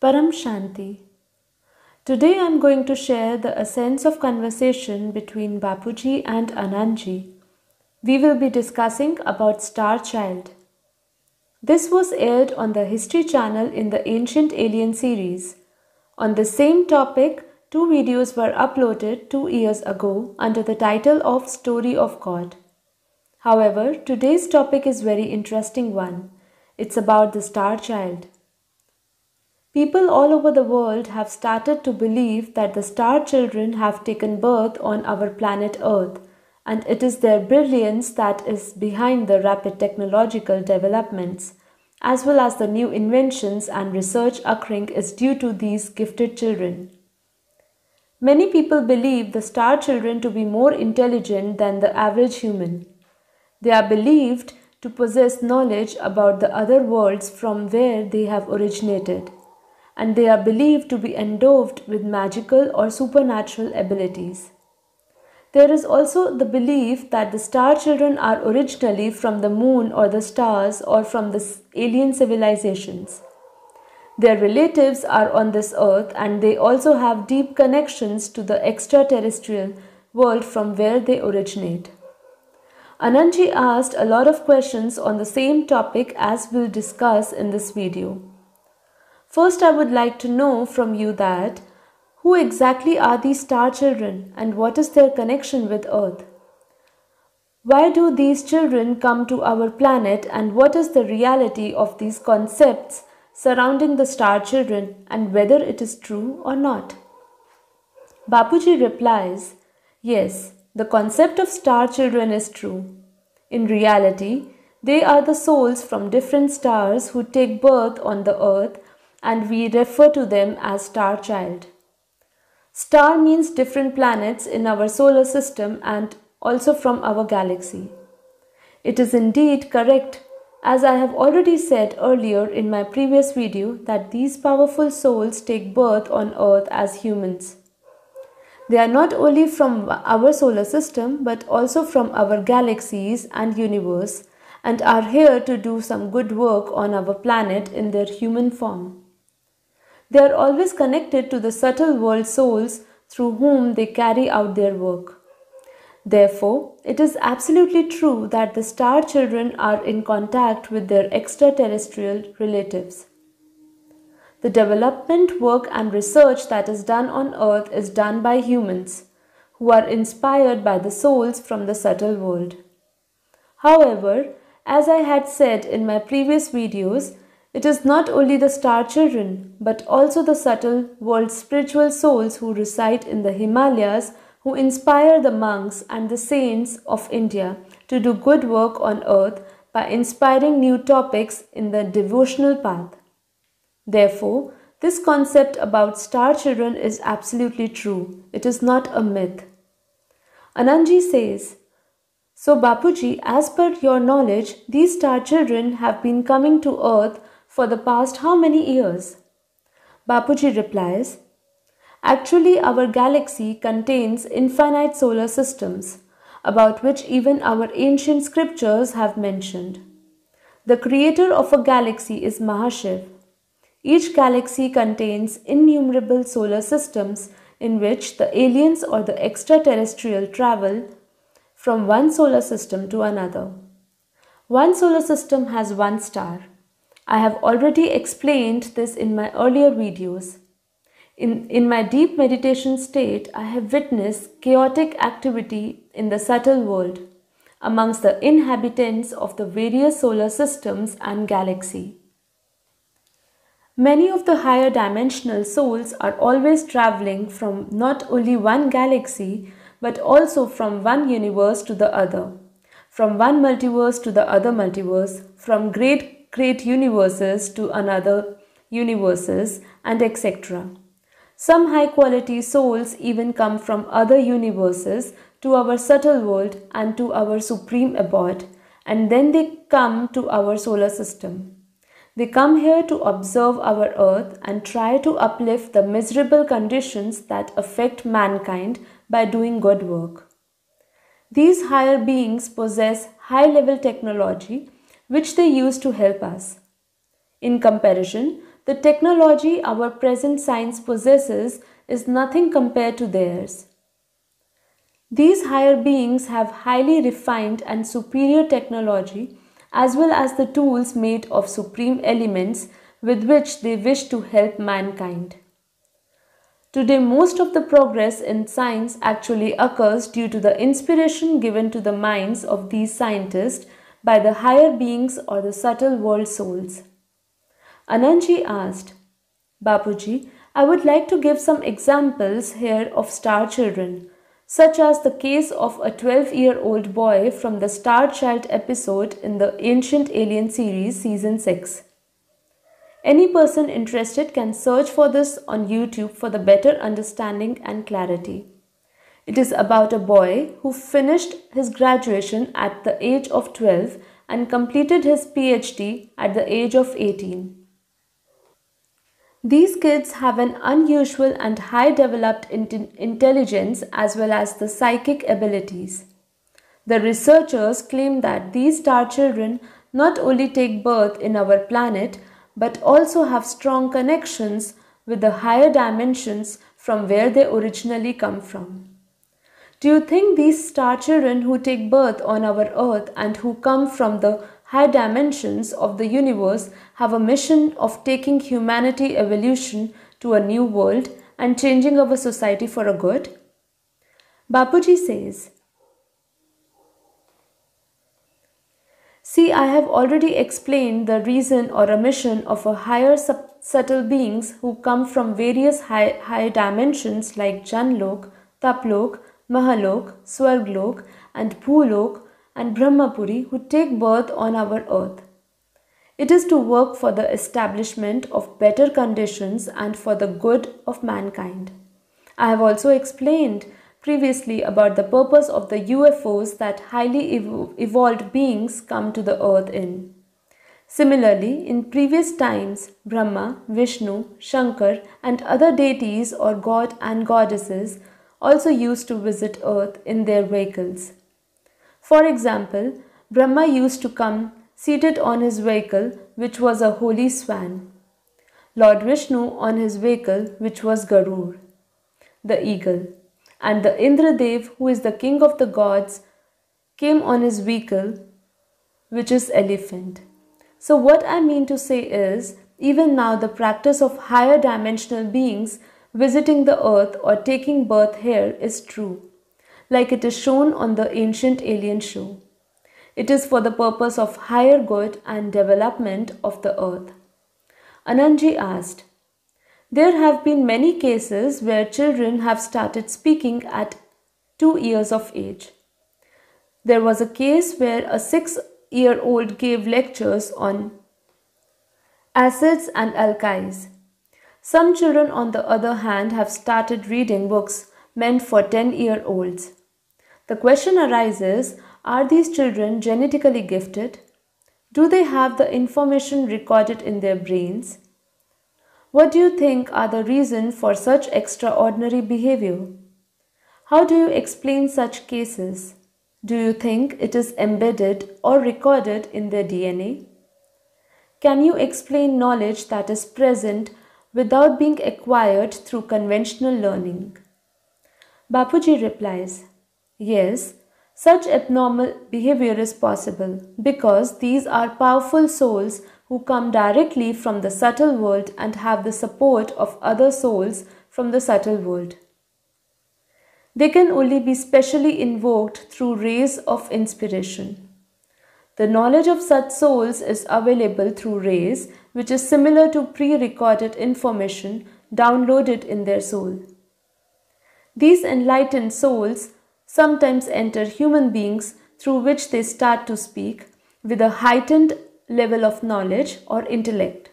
Param Shanti. Today I am going to share the essence of conversation between Bapuji and Anandji. We will be discussing about Star Child. This was aired on the History Channel in the Ancient Alien series. On the same topic, two videos were uploaded two years ago under the title of Story of God. However, today's topic is very interesting one. It's about the star child. People all over the world have started to believe that the star children have taken birth on our planet Earth, and it is their brilliance that is behind the rapid technological developments, as well as the new inventions and research occurring is due to these gifted children. Many people believe the star children to be more intelligent than the average human. They are believed to possess knowledge about the other worlds from where they have originated and they are believed to be endowed with magical or supernatural abilities. There is also the belief that the star children are originally from the moon or the stars or from the alien civilizations. Their relatives are on this earth and they also have deep connections to the extraterrestrial world from where they originate. Anandji asked a lot of questions on the same topic as we'll discuss in this video. First, I would like to know from you that who exactly are these star children and what is their connection with Earth? Why do these children come to our planet and what is the reality of these concepts surrounding the star children and whether it is true or not? Bapuji replies, Yes, the concept of star children is true. In reality, they are the souls from different stars who take birth on the earth and we refer to them as star child. Star means different planets in our solar system and also from our galaxy. It is indeed correct as I have already said earlier in my previous video that these powerful souls take birth on earth as humans. They are not only from our solar system but also from our galaxies and universe and are here to do some good work on our planet in their human form. They are always connected to the subtle world souls through whom they carry out their work. Therefore, it is absolutely true that the star children are in contact with their extraterrestrial relatives. The development work and research that is done on Earth is done by humans, who are inspired by the souls from the subtle world. However, as I had said in my previous videos, it is not only the star children, but also the subtle world spiritual souls who reside in the Himalayas who inspire the monks and the saints of India to do good work on earth by inspiring new topics in the devotional path. Therefore, this concept about star children is absolutely true. It is not a myth. Anandji says, So Bapuji, as per your knowledge, these star children have been coming to earth for the past how many years? Bapuji replies, Actually, our galaxy contains infinite solar systems, about which even our ancient scriptures have mentioned. The creator of a galaxy is Mahashiv. Each galaxy contains innumerable solar systems in which the aliens or the extraterrestrial travel from one solar system to another. One solar system has one star, I have already explained this in my earlier videos. In, in my deep meditation state, I have witnessed chaotic activity in the subtle world amongst the inhabitants of the various solar systems and galaxy. Many of the higher dimensional souls are always traveling from not only one galaxy but also from one universe to the other, from one multiverse to the other multiverse, from great create universes to another universes and etc. Some high quality souls even come from other universes to our subtle world and to our supreme abode and then they come to our solar system. They come here to observe our earth and try to uplift the miserable conditions that affect mankind by doing good work. These higher beings possess high level technology which they use to help us. In comparison, the technology our present science possesses is nothing compared to theirs. These higher beings have highly refined and superior technology as well as the tools made of supreme elements with which they wish to help mankind. Today, most of the progress in science actually occurs due to the inspiration given to the minds of these scientists by the higher beings or the subtle world souls. Anandji asked, Bapuji, I would like to give some examples here of star children, such as the case of a 12 year old boy from the Star Child episode in the Ancient Alien series, season 6. Any person interested can search for this on YouTube for the better understanding and clarity. It is about a boy who finished his graduation at the age of 12 and completed his PhD at the age of 18. These kids have an unusual and high developed intelligence as well as the psychic abilities. The researchers claim that these star children not only take birth in our planet but also have strong connections with the higher dimensions from where they originally come from. Do you think these star children who take birth on our earth and who come from the high dimensions of the universe have a mission of taking humanity evolution to a new world and changing our society for a good? Bapuji says, See, I have already explained the reason or a mission of a higher sub- subtle beings who come from various high, high dimensions like Janlok, Taplok, Mahalok, Swarglok, and Bhulok and Brahmapuri who take birth on our earth. It is to work for the establishment of better conditions and for the good of mankind. I have also explained previously about the purpose of the UFOs that highly ev- evolved beings come to the earth in. Similarly, in previous times, Brahma, Vishnu, Shankar, and other deities or god and goddesses also used to visit earth in their vehicles. For example, Brahma used to come seated on his vehicle which was a holy swan. Lord Vishnu on his vehicle which was Garur, the eagle. And the Indradev who is the king of the gods came on his vehicle which is elephant. So what I mean to say is even now the practice of higher dimensional beings visiting the earth or taking birth here is true, like it is shown on the ancient alien show. It is for the purpose of higher good and development of the earth. Anandji asked, There have been many cases where children have started speaking at two years of age. There was a case where a six year old gave lectures on acids and alkyls. Some children, on the other hand, have started reading books meant for 10 year olds. The question arises are these children genetically gifted? Do they have the information recorded in their brains? What do you think are the reasons for such extraordinary behavior? How do you explain such cases? Do you think it is embedded or recorded in their DNA? Can you explain knowledge that is present without being acquired through conventional learning? Bapuji replies, Yes, such abnormal behavior is possible because these are powerful souls who come directly from the subtle world and have the support of other souls from the subtle world. They can only be specially invoked through rays of inspiration. The knowledge of such souls is available through rays, which is similar to pre recorded information downloaded in their soul. These enlightened souls sometimes enter human beings through which they start to speak with a heightened level of knowledge or intellect.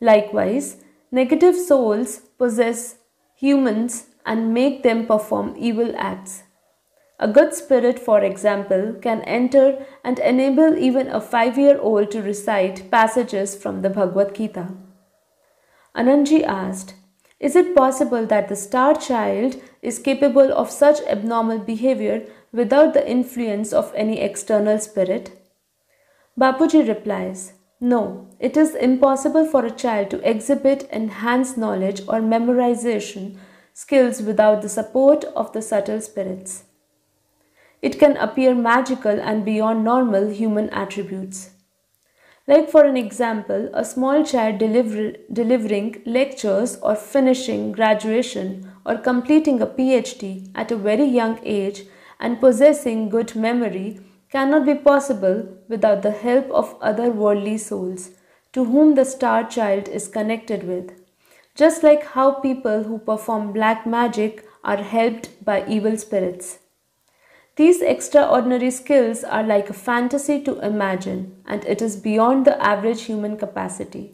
Likewise, negative souls possess humans and make them perform evil acts. A good spirit, for example, can enter and enable even a five year old to recite passages from the Bhagavad Gita. Anandji asked, Is it possible that the star child is capable of such abnormal behavior without the influence of any external spirit? Bapuji replies, No, it is impossible for a child to exhibit enhanced knowledge or memorization skills without the support of the subtle spirits. It can appear magical and beyond normal human attributes. Like, for an example, a small child deliver- delivering lectures or finishing graduation or completing a PhD at a very young age and possessing good memory cannot be possible without the help of other worldly souls to whom the star child is connected with. Just like how people who perform black magic are helped by evil spirits. These extraordinary skills are like a fantasy to imagine, and it is beyond the average human capacity.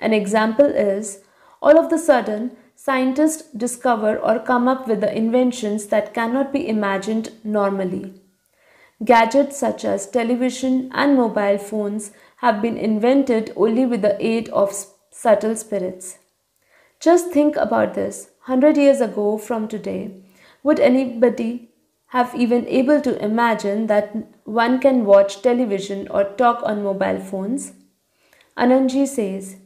An example is all of the sudden, scientists discover or come up with the inventions that cannot be imagined normally. Gadgets such as television and mobile phones have been invented only with the aid of subtle spirits. Just think about this 100 years ago from today. Would anybody have even able to imagine that one can watch television or talk on mobile phones? Anandji says,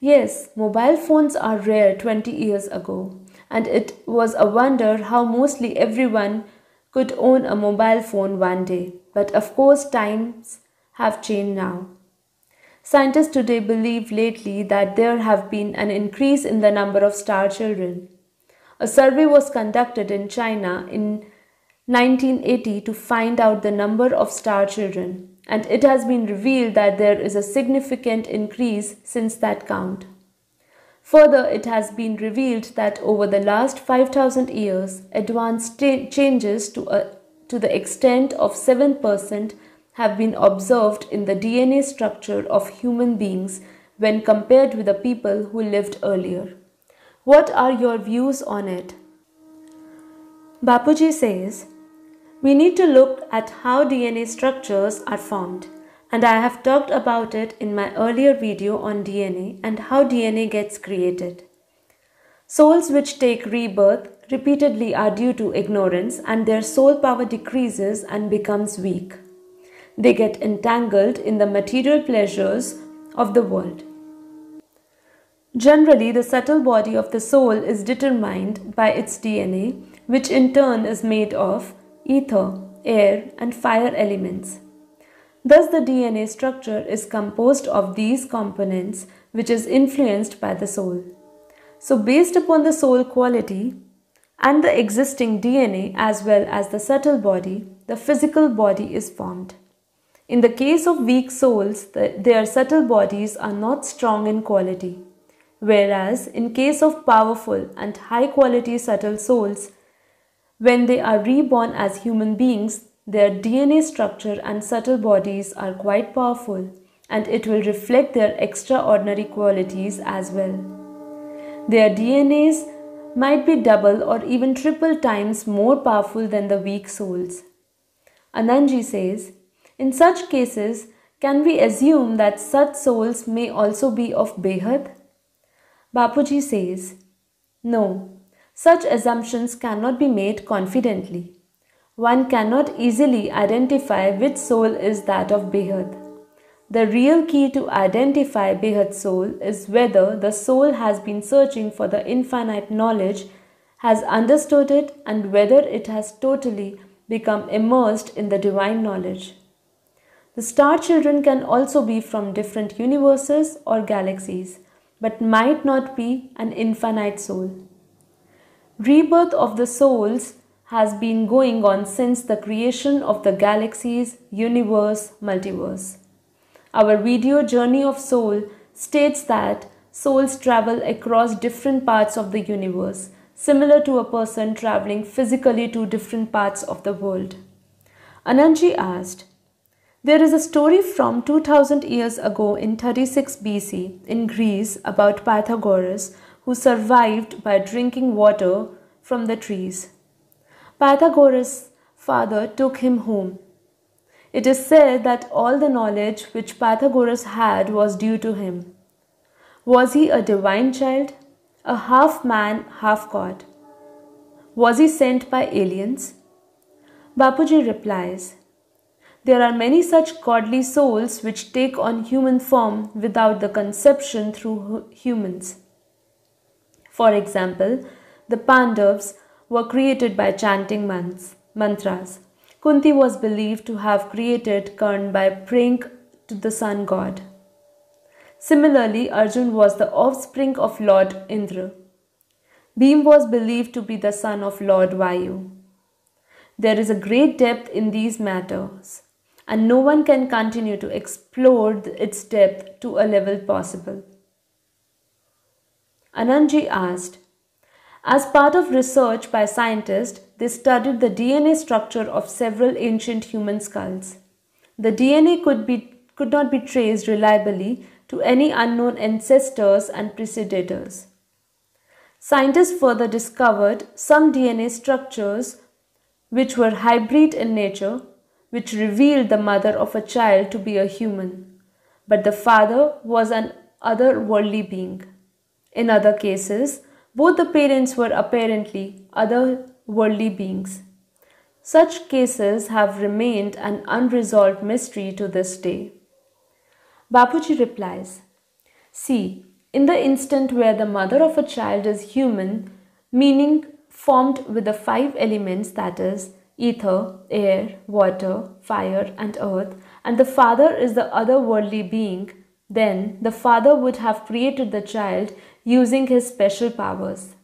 Yes, mobile phones are rare 20 years ago, and it was a wonder how mostly everyone could own a mobile phone one day. But of course, times have changed now. Scientists today believe lately that there have been an increase in the number of star children. A survey was conducted in China in 1980 to find out the number of star children, and it has been revealed that there is a significant increase since that count. Further, it has been revealed that over the last 5,000 years, advanced changes to, a, uh, to the extent of 7% have been observed in the DNA structure of human beings when compared with the people who lived earlier. What are your views on it? Bapuji says, we need to look at how DNA structures are formed and I have talked about it in my earlier video on DNA and how DNA gets created. Souls which take rebirth repeatedly are due to ignorance and their soul power decreases and becomes weak. They get entangled in the material pleasures of the world. Generally, the subtle body of the soul is determined by its DNA, which in turn is made of ether, air, and fire elements. Thus, the DNA structure is composed of these components, which is influenced by the soul. So, based upon the soul quality and the existing DNA as well as the subtle body, the physical body is formed. In the case of weak souls, their subtle bodies are not strong in quality, whereas in case of powerful and high quality subtle souls, when they are reborn as human beings, their DNA structure and subtle bodies are quite powerful, and it will reflect their extraordinary qualities as well. Their DNAs might be double or even triple times more powerful than the weak souls. Anandji says, in such cases, can we assume that such souls may also be of Behad? Bapuji says, No, such assumptions cannot be made confidently. One cannot easily identify which soul is that of Behad. The real key to identify Behad's soul is whether the soul has been searching for the infinite knowledge, has understood it, and whether it has totally become immersed in the divine knowledge. The star children can also be from different universes or galaxies, but might not be an infinite soul. Rebirth of the souls has been going on since the creation of the galaxies, universe, multiverse. Our video Journey of Soul states that souls travel across different parts of the universe, similar to a person traveling physically to different parts of the world. Anandji asked, There is a story from 2000 years ago in 36 BC in Greece about Pythagoras who survived by drinking water from the trees. Pythagoras' father took him home. It is said that all the knowledge which Pythagoras had was due to him. Was he a divine child? A half man, half god? Was he sent by aliens? Bapuji replies, There are many such godly souls which take on human form without the conception through humans. For example, the Pandavas were created by chanting mantras. Kunti was believed to have created Karn by praying to the sun god. Similarly, Arjun was the offspring of Lord Indra. Bhim was believed to be the son of Lord Vayu. There is a great depth in these matters, and no one can continue to explore its depth to a level possible. Anandji asked. As part of research by scientists, they studied the DNA structure of several ancient human skulls. The DNA could, be, could not be traced reliably to any unknown ancestors and predecessors. Scientists further discovered some DNA structures which were hybrid in nature, which revealed the mother of a child to be a human, but the father was an otherworldly being. In other cases, both the parents were apparently otherworldly beings. Such cases have remained an unresolved mystery to this day. Bapuji replies See, in the instant where the mother of a child is human, meaning formed with the five elements that is, ether, air, water, fire, and earth, and the father is the otherworldly being, then the father would have created the child using his special powers.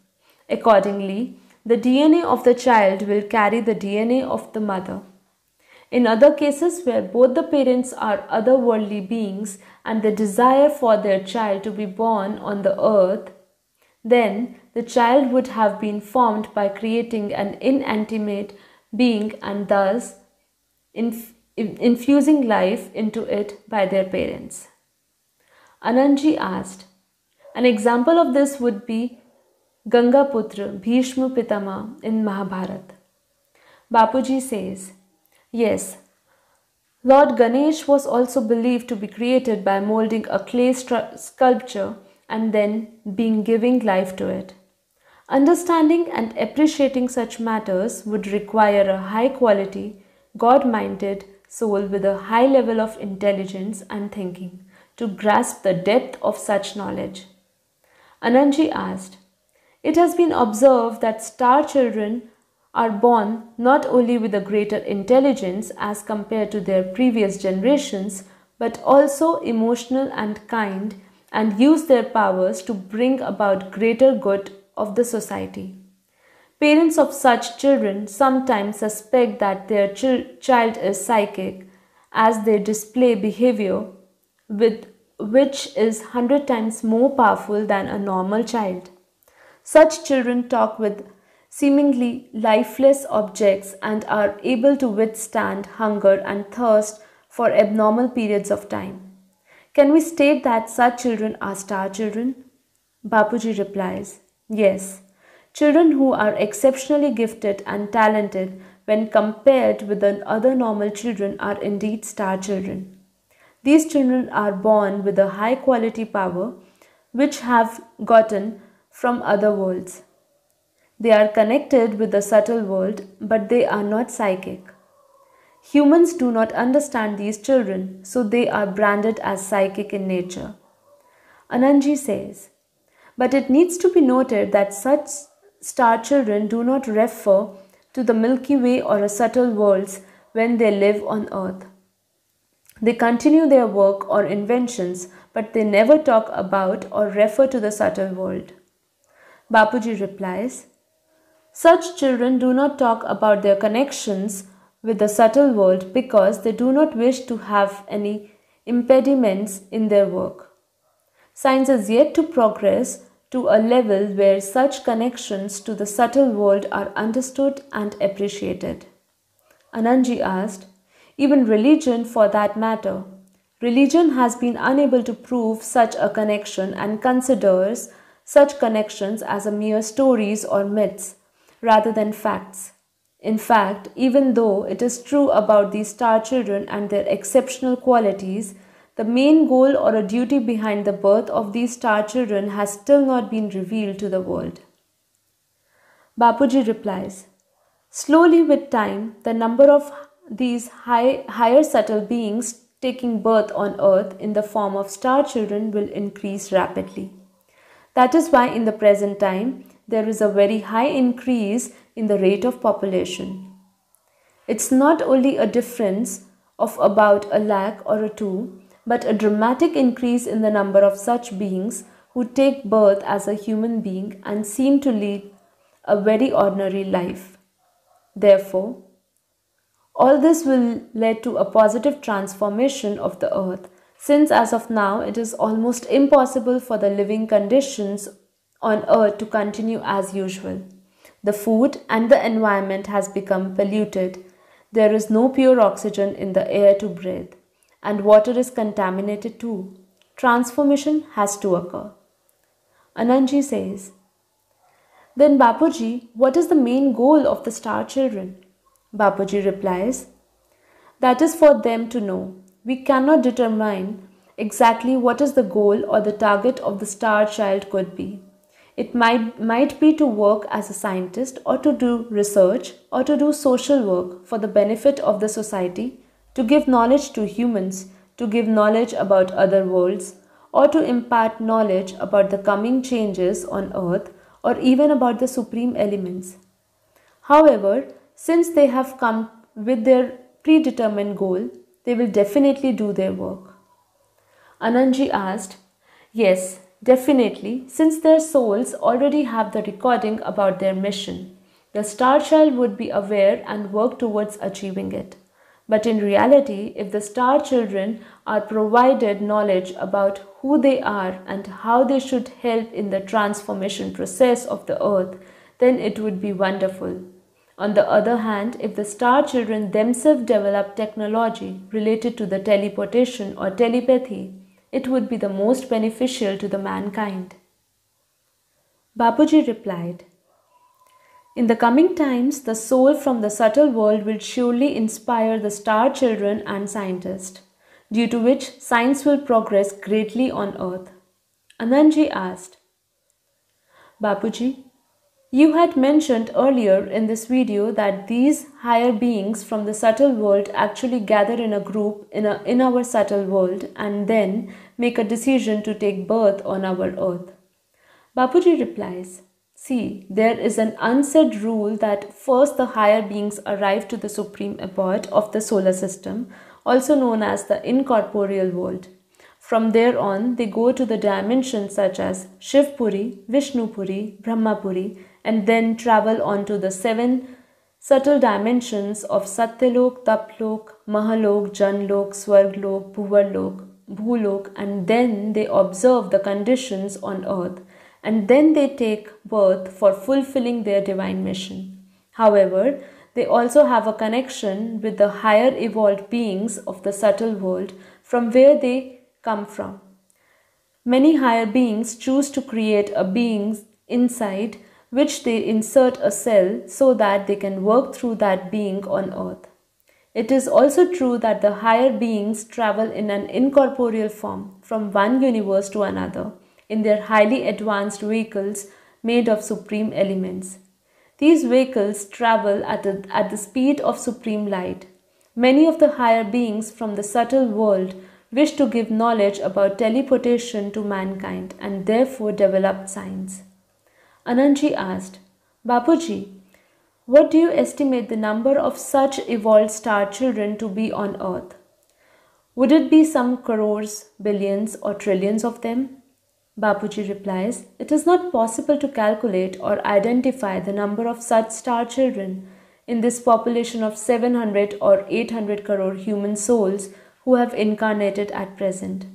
Accordingly, the DNA of the child will carry the DNA of the mother. In other cases where both the parents are otherworldly beings and the desire for their child to be born on the earth, then the child would have been formed by creating an inanimate being and thus inf- infusing life into it by their parents. Anandji asked, an example of this would be Gangaputra Bhishma Pitama in Mahabharata. Bapuji says, Yes, Lord Ganesh was also believed to be created by molding a clay sculpture and then being giving life to it. Understanding and appreciating such matters would require a high quality, God minded soul with a high level of intelligence and thinking to grasp the depth of such knowledge. Anandji asked, It has been observed that star children are born not only with a greater intelligence as compared to their previous generations, but also emotional and kind and use their powers to bring about greater good of the society. Parents of such children sometimes suspect that their ch- child is psychic as they display behavior with which is 100 times more powerful than a normal child. Such children talk with seemingly lifeless objects and are able to withstand hunger and thirst for abnormal periods of time. Can we state that such children are star children? Bapuji replies, Yes. Children who are exceptionally gifted and talented when compared with the other normal children are indeed star children. These children are born with a high quality power which have gotten from other worlds. They are connected with the subtle world but they are not psychic. Humans do not understand these children so they are branded as psychic in nature. Ananji says, but it needs to be noted that such star children do not refer to the Milky Way or a subtle worlds when they live on Earth. They continue their work or inventions, but they never talk about or refer to the subtle world. Bapuji replies, Such children do not talk about their connections with the subtle world because they do not wish to have any impediments in their work. Science is yet to progress to a level where such connections to the subtle world are understood and appreciated. Anandji asked, even religion for that matter. Religion has been unable to prove such a connection and considers such connections as mere stories or myths rather than facts. In fact, even though it is true about these star children and their exceptional qualities, the main goal or a duty behind the birth of these star children has still not been revealed to the world. Bapuji replies Slowly with time, the number of these high, higher subtle beings taking birth on earth in the form of star children will increase rapidly. That is why in the present time there is a very high increase in the rate of population. It's not only a difference of about a lakh or a two, but a dramatic increase in the number of such beings who take birth as a human being and seem to lead a very ordinary life. Therefore, all this will lead to a positive transformation of the earth, since as of now it is almost impossible for the living conditions on earth to continue as usual. The food and the environment has become polluted. There is no pure oxygen in the air to breathe, and water is contaminated too. Transformation has to occur. Anandji says, Then Bapuji, what is the main goal of the star children? Bapuji replies, That is for them to know. We cannot determine exactly what is the goal or the target of the star child could be. It might, might be to work as a scientist or to do research or to do social work for the benefit of the society, to give knowledge to humans, to give knowledge about other worlds, or to impart knowledge about the coming changes on earth or even about the supreme elements. However, since they have come with their predetermined goal, they will definitely do their work. Anandji asked, Yes, definitely, since their souls already have the recording about their mission. The star child would be aware and work towards achieving it. But in reality, if the star children are provided knowledge about who they are and how they should help in the transformation process of the earth, then it would be wonderful. On the other hand, if the star children themselves develop technology related to the teleportation or telepathy, it would be the most beneficial to the mankind. Babuji replied, in the coming times, the soul from the subtle world will surely inspire the star children and scientists, due to which science will progress greatly on earth. Anandji asked, Bapuji, you had mentioned earlier in this video that these higher beings from the subtle world actually gather in a group in, a, in our subtle world and then make a decision to take birth on our earth. Bapuji replies, See, there is an unsaid rule that first the higher beings arrive to the supreme abode of the solar system, also known as the incorporeal world. From there on, they go to the dimensions such as Shivpuri, Vishnupuri, Brahmapuri, and then travel on to the seven subtle dimensions of Satyalok, Taplok, Mahalok, Janlok, Swarglok, Bhuvalok, Bhulok, and then they observe the conditions on earth and then they take birth for fulfilling their divine mission. However, they also have a connection with the higher evolved beings of the subtle world from where they come from. Many higher beings choose to create a being inside which they insert a cell so that they can work through that being on earth. It is also true that the higher beings travel in an incorporeal form from one universe to another in their highly advanced vehicles made of supreme elements. These vehicles travel at the, at the speed of supreme light. Many of the higher beings from the subtle world wish to give knowledge about teleportation to mankind and therefore developed science. Anandji asked, Bapuji, what do you estimate the number of such evolved star children to be on Earth? Would it be some crores, billions, or trillions of them? Bapuji replies, It is not possible to calculate or identify the number of such star children in this population of 700 or 800 crore human souls who have incarnated at present.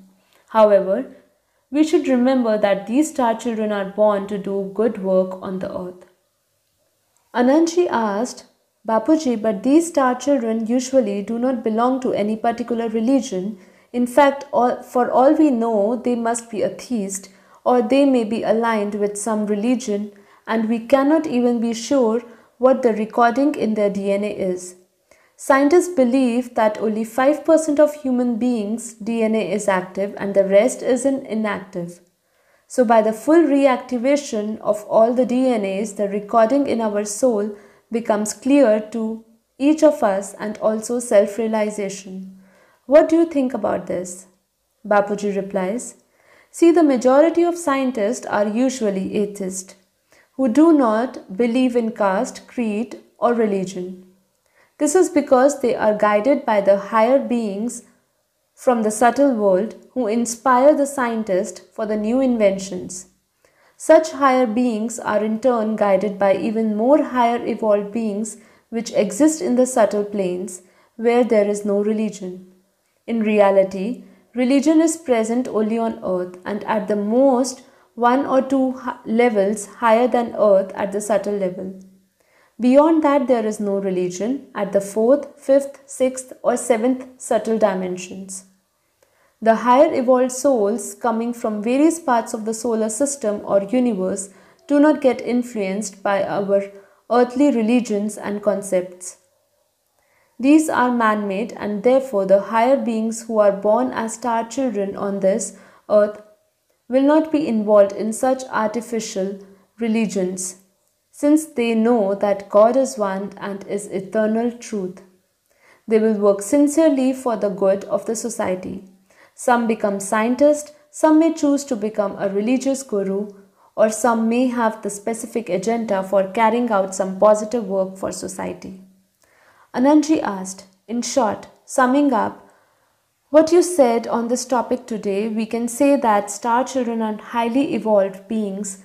However, we should remember that these star children are born to do good work on the earth. Anandji asked, Bapuji, but these star children usually do not belong to any particular religion. In fact, all, for all we know, they must be atheist or they may be aligned with some religion, and we cannot even be sure what the recording in their DNA is. Scientists believe that only 5% of human beings' DNA is active and the rest is inactive. So, by the full reactivation of all the DNAs, the recording in our soul becomes clear to each of us and also self realization. What do you think about this? Bapuji replies See, the majority of scientists are usually atheists who do not believe in caste, creed, or religion. This is because they are guided by the higher beings from the subtle world who inspire the scientist for the new inventions. Such higher beings are in turn guided by even more higher evolved beings which exist in the subtle planes where there is no religion. In reality, religion is present only on earth and at the most one or two levels higher than earth at the subtle level. Beyond that, there is no religion at the fourth, fifth, sixth, or seventh subtle dimensions. The higher evolved souls coming from various parts of the solar system or universe do not get influenced by our earthly religions and concepts. These are man made, and therefore, the higher beings who are born as star children on this earth will not be involved in such artificial religions since they know that God is one and is eternal truth. They will work sincerely for the good of the society. Some become scientists, some may choose to become a religious guru, or some may have the specific agenda for carrying out some positive work for society. Anandji asked, in short, summing up, what you said on this topic today, we can say that star children are highly evolved beings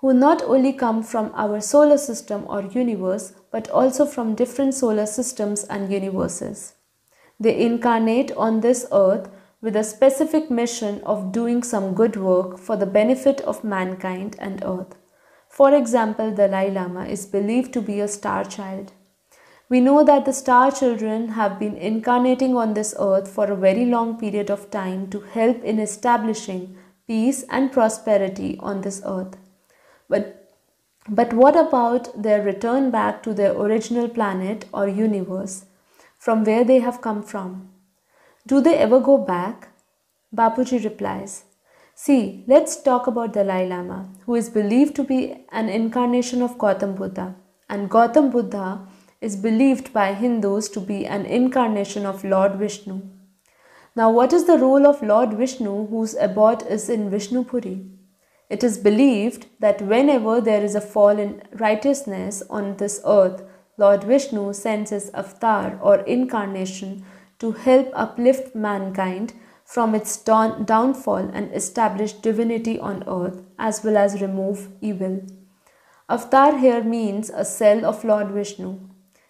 who not only come from our solar system or universe, but also from different solar systems and universes. They incarnate on this earth with a specific mission of doing some good work for the benefit of mankind and earth. For example, Dalai Lama is believed to be a star child. We know that the star children have been incarnating on this earth for a very long period of time to help in establishing peace and prosperity on this earth. But, but what about their return back to their original planet or universe from where they have come from? Do they ever go back? Bapuji replies, See, let's talk about Dalai Lama, who is believed to be an incarnation of Gautam Buddha, and Gautam Buddha is believed by Hindus to be an incarnation of Lord Vishnu. Now, what is the role of Lord Vishnu, whose abode is in Vishnupuri? It is believed that whenever there is a fall in righteousness on this earth, Lord Vishnu sends his avatar or incarnation to help uplift mankind from its downfall and establish divinity on earth as well as remove evil. Avatar here means a cell of Lord Vishnu.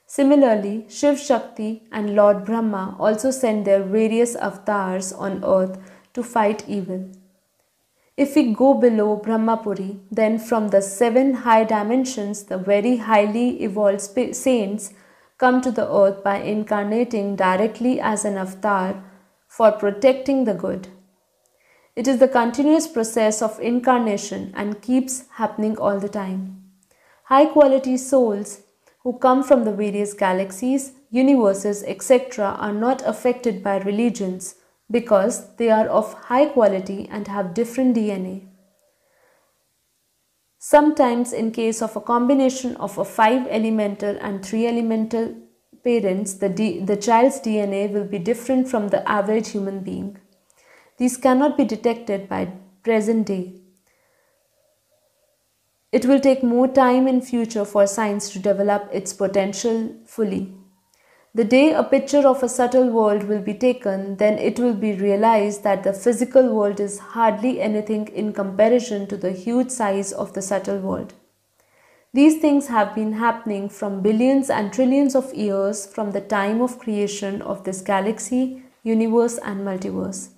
Similarly, Shiv Shakti and Lord Brahma also send their various avatars on earth to fight evil. If we go below Brahmapuri, then from the seven high dimensions, the very highly evolved saints come to the earth by incarnating directly as an avatar for protecting the good. It is the continuous process of incarnation and keeps happening all the time. High quality souls who come from the various galaxies, universes, etc., are not affected by religions because they are of high quality and have different DNA. Sometimes in case of a combination of a 5 elemental and 3 elemental parents, the, D, the child's DNA will be different from the average human being. These cannot be detected by present day. It will take more time in future for science to develop its potential fully. The day a picture of a subtle world will be taken, then it will be realized that the physical world is hardly anything in comparison to the huge size of the subtle world. These things have been happening from billions and trillions of years from the time of creation of this galaxy, universe, and multiverse.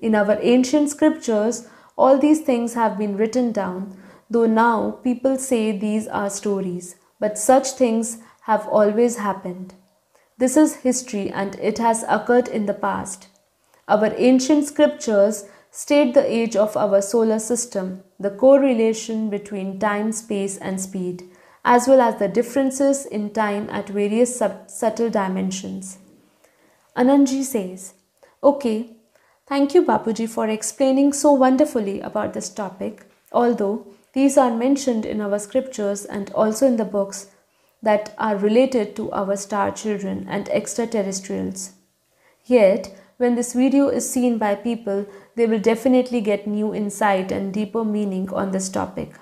In our ancient scriptures, all these things have been written down, though now people say these are stories, but such things have always happened. This is history and it has occurred in the past. Our ancient scriptures state the age of our solar system, the correlation between time, space, and speed, as well as the differences in time at various sub- subtle dimensions. Anandji says, Okay, thank you, Bapuji, for explaining so wonderfully about this topic, although these are mentioned in our scriptures and also in the books that are related to our star children and extraterrestrials. Yet, when this video is seen by people, they will definitely get new insight and deeper meaning on this topic.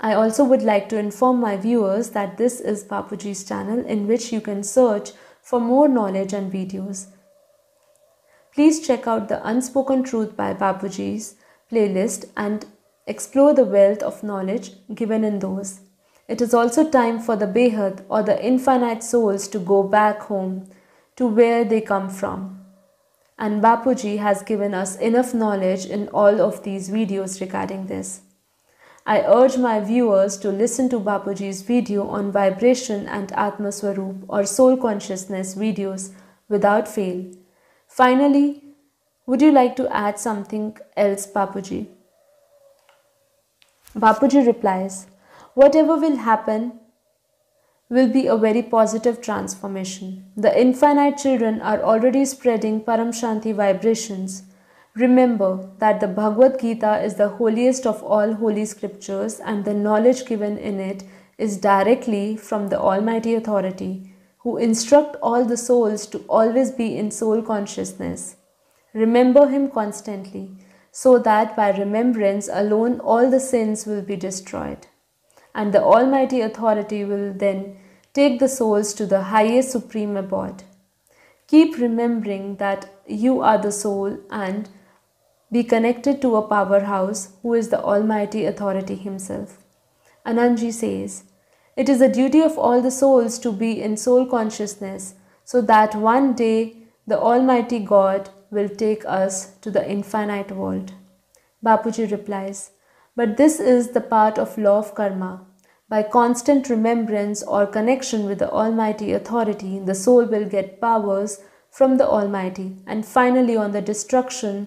I also would like to inform my viewers that this is Papuji's channel in which you can search for more knowledge and videos. Please check out the Unspoken Truth by Papuji's playlist and explore the wealth of knowledge given in those. It is also time for the Behad or the infinite souls to go back home to where they come from. And Bapuji has given us enough knowledge in all of these videos regarding this. I urge my viewers to listen to Bapuji's video on vibration and Atma Swarup or soul consciousness videos without fail. Finally, would you like to add something else, Bapuji? Bapuji replies, whatever will happen will be a very positive transformation. The infinite children are already spreading Param Shanti vibrations. Remember that the Bhagavad Gita is the holiest of all holy scriptures and the knowledge given in it is directly from the Almighty Authority, who instruct all the souls to always be in soul consciousness. Remember Him constantly, so that by remembrance alone all the sins will be destroyed and the Almighty Authority will then take the souls to the highest supreme abode. Keep remembering that you are the soul and be connected to a powerhouse who is the Almighty Authority Himself. Anandji says, It is the duty of all the souls to be in soul consciousness so that one day the Almighty God will take us to the infinite world. Bapuji replies, but this is the part of law of karma. By constant remembrance or connection with the Almighty authority, the soul will get powers from the Almighty. And finally, on the destruction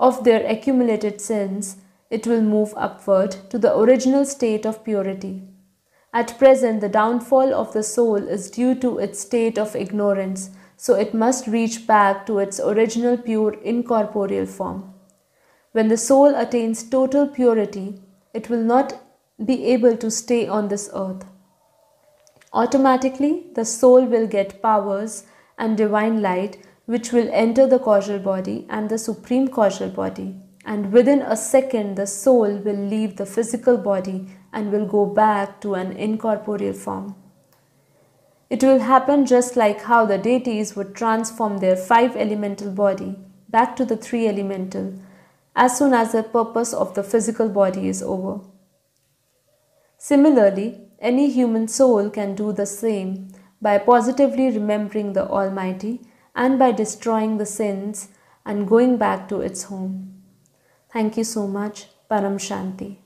of their accumulated sins, it will move upward to the original state of purity. At present, the downfall of the soul is due to its state of ignorance, so it must reach back to its original pure incorporeal form. When the soul attains total purity, it will not be able to stay on this earth. Automatically, the soul will get powers and divine light which will enter the causal body and the supreme causal body. And within a second, the soul will leave the physical body and will go back to an incorporeal form. It will happen just like how the deities would transform their five elemental body back to the three elemental as soon as the purpose of the physical body is over. Similarly, any human soul can do the same by positively remembering the Almighty and by destroying the sins and going back to its home. Thank you so much. Param Shanti.